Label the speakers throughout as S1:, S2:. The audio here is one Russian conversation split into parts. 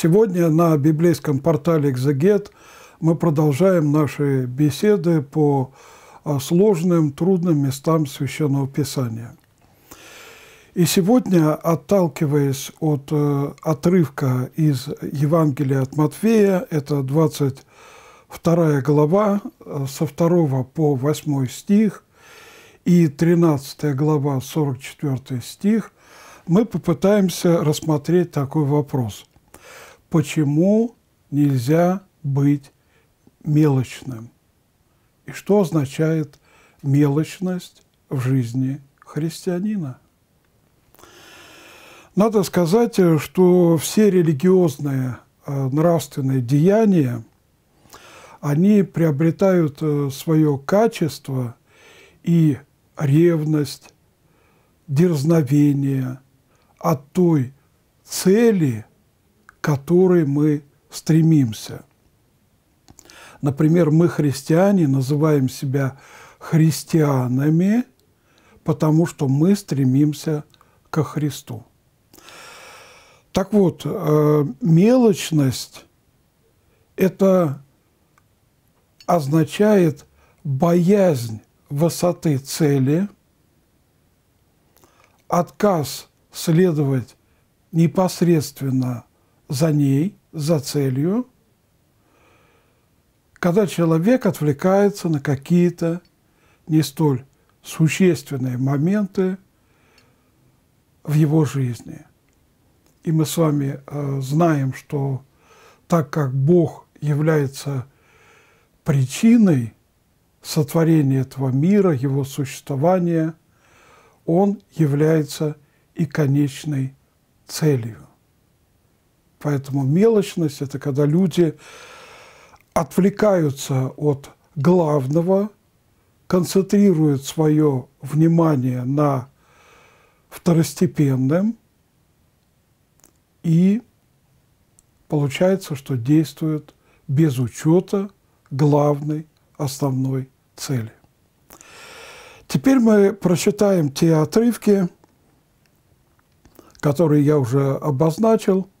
S1: Сегодня на библейском портале «Экзегет» мы продолжаем наши беседы по а, сложным, трудным местам Священного Писания. И сегодня, отталкиваясь от э, отрывка из Евангелия от Матфея, это 22 глава, э, со 2 по 8 стих, и 13 глава, 44 стих, мы попытаемся рассмотреть такой вопрос почему нельзя быть мелочным и что означает мелочность в жизни христианина. Надо сказать, что все религиозные э, нравственные деяния, они приобретают э, свое качество и ревность, дерзновение от той цели, которой мы стремимся. Например, мы, христиане, называем себя христианами, потому что мы стремимся ко Христу. Так вот, э, мелочность – это означает боязнь высоты цели, отказ следовать непосредственно за ней, за целью, когда человек отвлекается на какие-то не столь существенные моменты в его жизни. И мы с вами э, знаем, что так как Бог является причиной сотворения этого мира, его существования, он является и конечной целью. Поэтому мелочность – это когда люди отвлекаются от главного, концентрируют свое внимание на второстепенном, и получается, что действуют без учета главной основной цели. Теперь мы прочитаем те отрывки, которые я уже обозначил –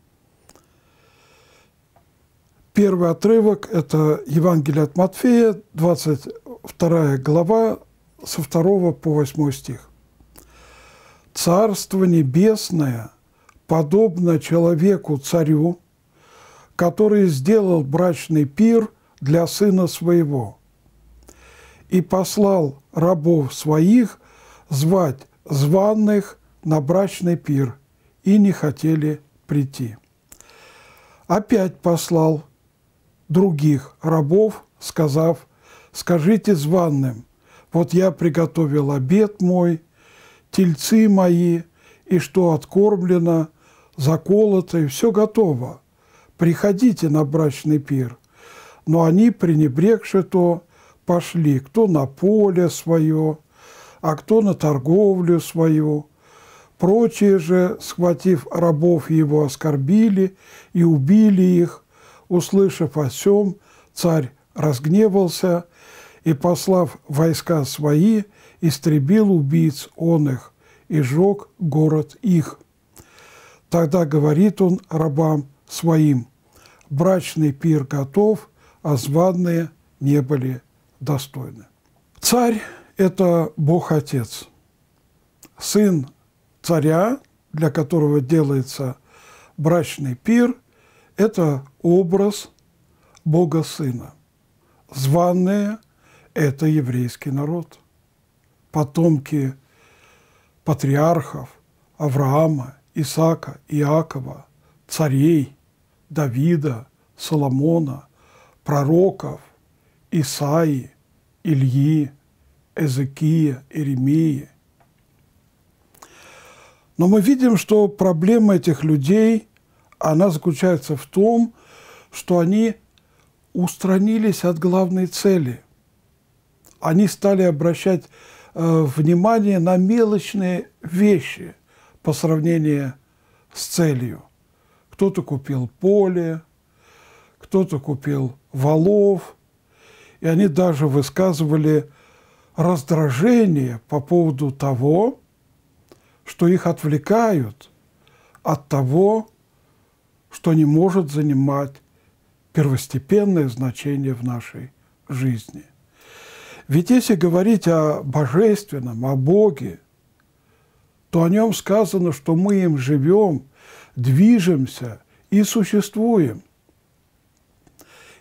S1: Первый отрывок – это Евангелие от Матфея, 22 глава, со 2 по 8 стих. «Царство небесное подобно человеку-царю, который сделал брачный пир для сына своего и послал рабов своих звать званных на брачный пир, и не хотели прийти. Опять послал других рабов, сказав, «Скажите званным, вот я приготовил обед мой, тельцы мои, и что откормлено, заколото, и все готово. Приходите на брачный пир». Но они, пренебрегши то, пошли, кто на поле свое, а кто на торговлю свою. Прочие же, схватив рабов его, оскорбили и убили их – Услышав о сем, царь разгневался и, послав войска свои, истребил убийц он их и жег город их. Тогда говорит он рабам своим, брачный пир готов, а званные не были достойны. Царь – это Бог-Отец, сын царя, для которого делается брачный пир – это образ Бога Сына. Званные – это еврейский народ, потомки патриархов Авраама, Исаака, Иакова, царей Давида, Соломона, пророков Исаии, Ильи, Эзекия, Иеремии. Но мы видим, что проблема этих людей она заключается в том, что они устранились от главной цели. Они стали обращать э, внимание на мелочные вещи по сравнению с целью. Кто-то купил поле, кто-то купил валов, и они даже высказывали раздражение по поводу того, что их отвлекают от того, что не может занимать первостепенное значение в нашей жизни. Ведь если говорить о Божественном, о Боге, то о нем сказано, что мы им живем, движемся и существуем.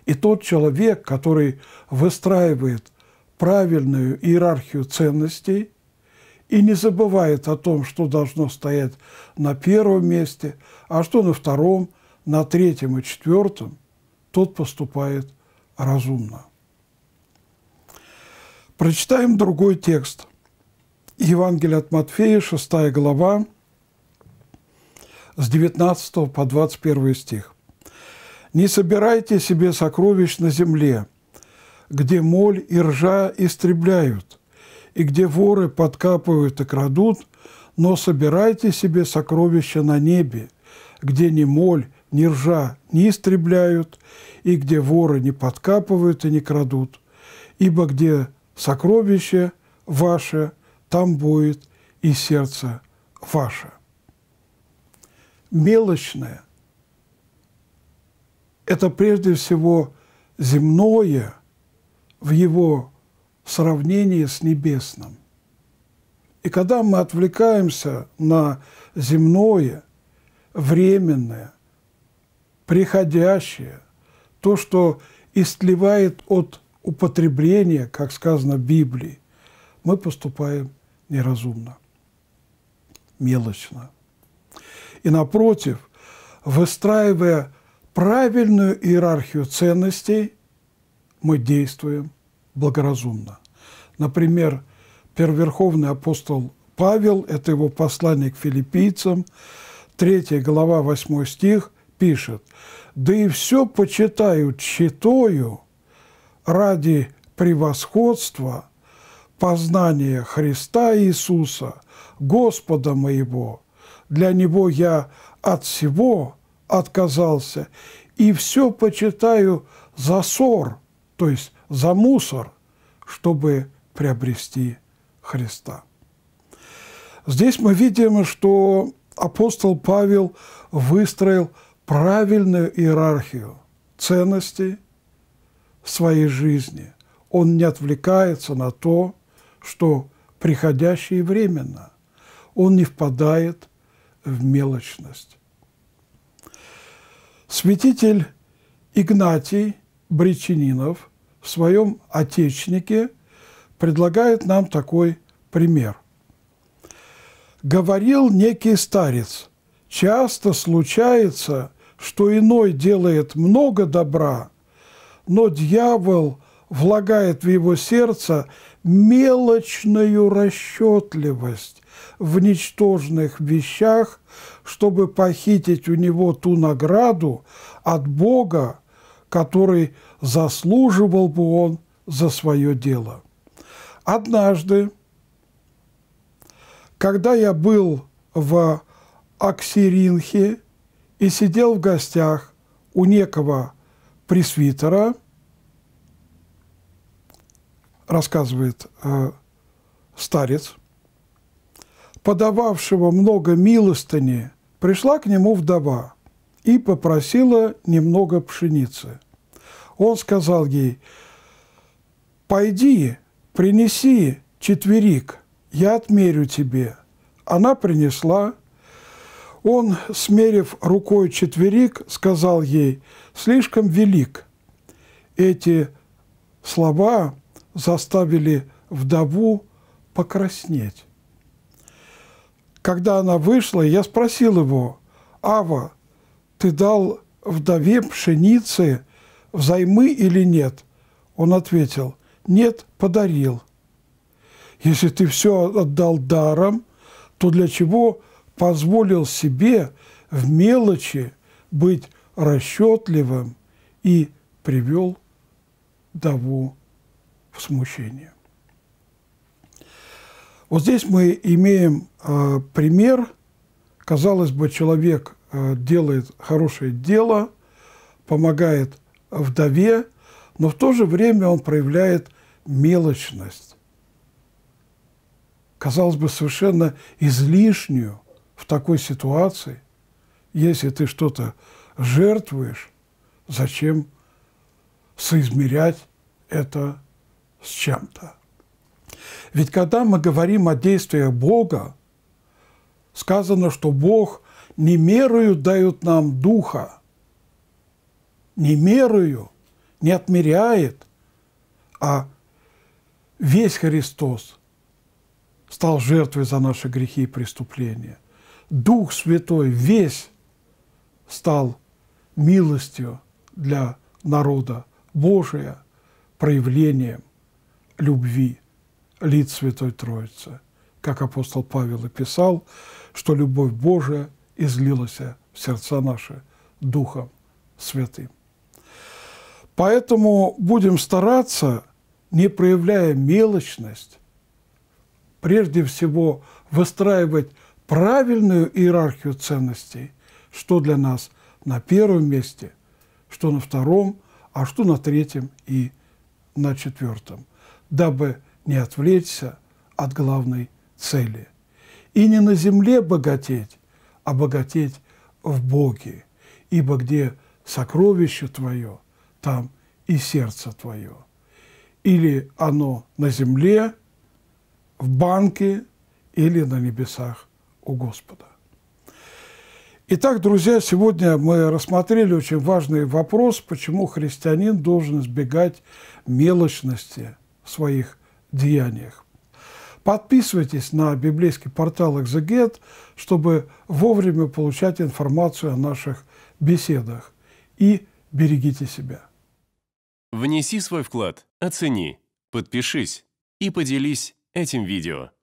S1: И тот человек, который выстраивает правильную иерархию ценностей и не забывает о том, что должно стоять на первом месте, а что на втором, на третьем и четвертом тот поступает разумно. Прочитаем другой текст. Евангелие от Матфея, 6 глава, с 19 по 21 стих. «Не собирайте себе сокровищ на земле, где моль и ржа истребляют, и где воры подкапывают и крадут, но собирайте себе сокровища на небе, где ни моль ни ржа не истребляют, и где воры не подкапывают и не крадут. Ибо где сокровище ваше, там будет и сердце ваше. Мелочное – это прежде всего земное в его сравнении с небесным. И когда мы отвлекаемся на земное, временное, приходящее, то, что истлевает от употребления, как сказано в Библии, мы поступаем неразумно, мелочно. И напротив, выстраивая правильную иерархию ценностей, мы действуем благоразумно. Например, перверховный апостол Павел, это его послание к филиппийцам, 3 глава, 8 стих, пишет, «Да и все почитаю читою ради превосходства познания Христа Иисуса, Господа моего. Для Него я от всего отказался, и все почитаю за сор, то есть за мусор, чтобы приобрести Христа». Здесь мы видим, что апостол Павел выстроил – правильную иерархию ценностей в своей жизни. Он не отвлекается на то, что приходящее временно. Он не впадает в мелочность. Святитель Игнатий Бричининов в своем «Отечнике» предлагает нам такой пример. «Говорил некий старец, часто случается – что иной делает много добра, но дьявол влагает в его сердце мелочную расчетливость в ничтожных вещах, чтобы похитить у него ту награду от Бога, который заслуживал бы он за свое дело. Однажды, когда я был в Аксиринхе, и сидел в гостях у некого пресвитера, рассказывает э, старец, подававшего много милостыни, пришла к нему вдова и попросила немного пшеницы. Он сказал ей, «Пойди, принеси четверик, я отмерю тебе». Она принесла он, смерив рукой четверик, сказал ей «слишком велик». Эти слова заставили вдову покраснеть. Когда она вышла, я спросил его, «Ава, ты дал вдове пшеницы взаймы или нет?» Он ответил, «Нет, подарил». «Если ты все отдал даром, то для чего позволил себе в мелочи быть расчетливым и привел Даву в смущение. Вот здесь мы имеем э, пример, казалось бы, человек э, делает хорошее дело, помогает вдове, но в то же время он проявляет мелочность, казалось бы, совершенно излишнюю, в такой ситуации, если ты что-то жертвуешь, зачем соизмерять это с чем-то? Ведь когда мы говорим о действиях Бога, сказано, что Бог не мерою дает нам духа, не мерою, не отмеряет, а весь Христос стал жертвой за наши грехи и преступления – Дух Святой весь стал милостью для народа Божия, проявлением любви лиц Святой Троицы. Как апостол Павел и писал, что любовь Божия излилась в сердца наши Духом Святым. Поэтому будем стараться, не проявляя мелочность, прежде всего выстраивать правильную иерархию ценностей, что для нас на первом месте, что на втором, а что на третьем и на четвертом, дабы не отвлечься от главной цели. И не на земле богатеть, а богатеть в Боге, ибо где сокровище твое, там и сердце твое. Или оно на земле, в банке или на небесах у Господа. Итак, друзья, сегодня мы рассмотрели очень важный вопрос, почему христианин должен избегать мелочности в своих деяниях. Подписывайтесь на библейский портал «Экзегет», чтобы вовремя получать информацию о наших беседах. И берегите себя. Внеси свой вклад, оцени, подпишись и поделись этим видео.